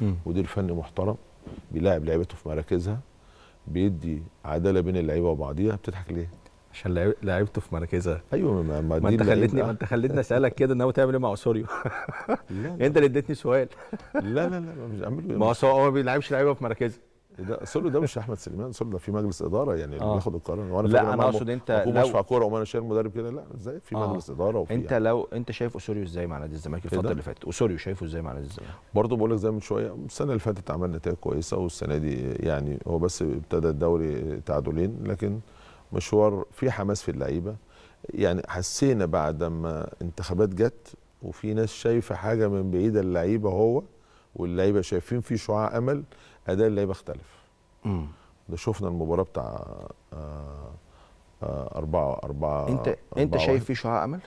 مدير فني محترم بيلاعب لعيبته في مراكزها بيدي عداله بين اللعيبه وبعضيها بتضحك ليه؟ عشان لعيبته في مراكزها ايوه ما, ما, ما انت خلتني ما انت خلتني اسالك كده ناوي تعمل ايه مع اسوريو انت اللي اديتني سؤال لا لا لا مش ما إيه؟ هو ما بيلعبش لعيبه في مراكزها ده سولو ده مش احمد سليمان سولو ده في مجلس اداره يعني اللي آه. بياخد القرار وانا لا انا اقصد انت لو مشفع كوره وانا شايف شايل مدرب كده لا ازاي في آه. مجلس اداره وفي انت يعني. لو انت شايف اسوريو ازاي مع نادي الزمالك إيه الفتره اللي فاتت اسوريو شايفه ازاي مع نادي الزمالك برضه بقول لك زي من شويه السنه اللي فاتت عمل نتائج كويسه والسنه دي يعني هو بس ابتدى الدوري تعادلين لكن مشوار في حماس في اللعيبه يعني حسينا بعد ما انتخابات جت وفي ناس شايفه حاجه من بعيد اللعيبه هو واللعيبه شايفين في شعاع امل اداء اللعيبه اختلف امم ده شفنا المباراه بتاع آه، آه، أربعة أربعة أنت أربعة أنت شايف في شعاع أمل؟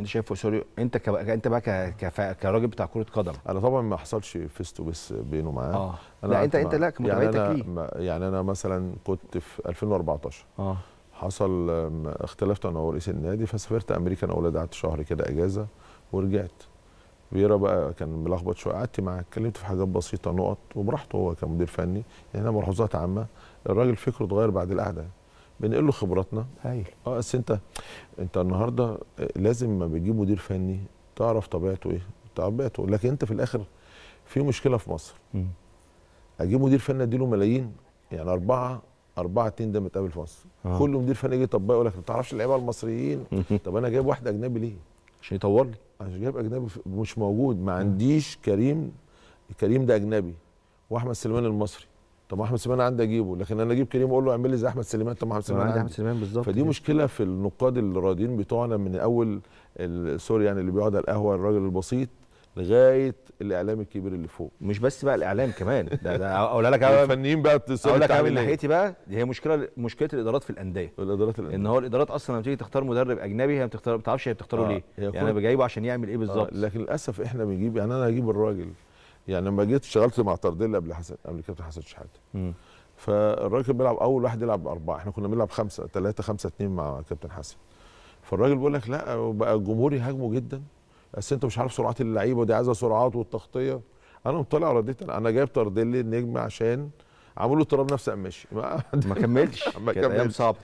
أنت شايف سوري أنت ك... أنت بقى ك... كراجل بتاع كرة قدم أنا طبعا ما حصلش فيس تو فيس بينه معاه آه. أنا لا أنت مع... أنت لا يعني ليه؟ أنا... يعني أنا مثلا كنت في 2014 آه حصل اختلفت انا ورئيس النادي فسافرت امريكا انا ولاد قعدت شهر كده اجازه ورجعت فيرا بقى كان ملخبط شويه قعدت معاه اتكلمت في حاجات بسيطه نقط وبراحته هو كمدير فني يعني احنا ملحوظات عامه الراجل فكره اتغير بعد القعده بنقول له خبراتنا هايل أيوه. اه بس انت انت النهارده لازم ما بتجيب مدير فني تعرف طبيعته ايه طبيعته لكن انت في الاخر في مشكله في مصر م. اجيب مدير فني اديله ملايين يعني اربعه أربعة اتنين ده متقابل في مصر آه. كل مدير فني يجي يطبقه يقول لك ما تعرفش اللعيبه المصريين طب انا جايب واحد اجنبي ليه؟ عشان يطور لي انا جايب اجنبي مش موجود ما عنديش كريم كريم ده اجنبي واحمد سليمان المصري طب احمد سليمان عندي اجيبه لكن انا اجيب كريم اقول له اعمل لي زي احمد سليمان طب احمد سليمان عندي احمد سليمان بالظبط فدي مشكله في النقاد الرياضيين بتوعنا من اول سوري يعني اللي بيقعد على القهوه الراجل البسيط لغايه الاعلام الكبير اللي فوق مش بس بقى الاعلام كمان ده, ده اقول لك الفنيين بقى اقول لك من ناحيتي بقى دي هي مشكله مشكله الادارات في الانديه الادارات الأندية. ان هو الادارات اصلا لما تيجي تختار مدرب اجنبي هي بتختار ما بتعرفش هي بتختاره آه. ليه هي يعني انا جايبه عشان يعمل ايه بالظبط آه. لكن للاسف احنا بنجيب يعني انا هجيب الراجل يعني لما جيت اشتغلت مع ترديل قبل حسن قبل كابتن حسن شحاته فالراجل بيلعب اول واحد يلعب باربعه احنا كنا بنلعب خمسه ثلاثه خمسه اثنين مع كابتن حسن فالراجل بيقول لك لا بقى الجمهور يهاجمه جدا بس انت مش عارف سرعات اللعيبه ودي عايزه سرعات والتغطيه انا مطلع رديت انا جايب ترضيلي النجم عشان عملوا اضطراب نفسي قام ماشي ما, ما كملش ما كملش صعبه